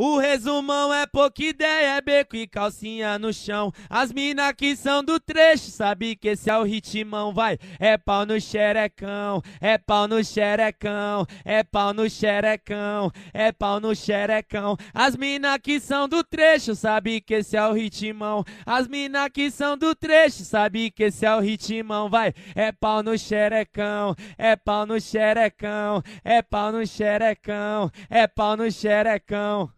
O resumão é pouca ideia, é beco e calcinha no chão. As mina que são do trecho, sabe que esse é o ritmão, vai. É pau no xerecão, é pau no xerecão, é pau no xerecão, é pau no xerecão. As mina que são do trecho, sabe que esse é o ritmão. As mina que são do trecho, sabe que esse é o ritmão, vai. É pau no xerecão, é pau no xerecão, é pau no xerecão, é pau no xerecão.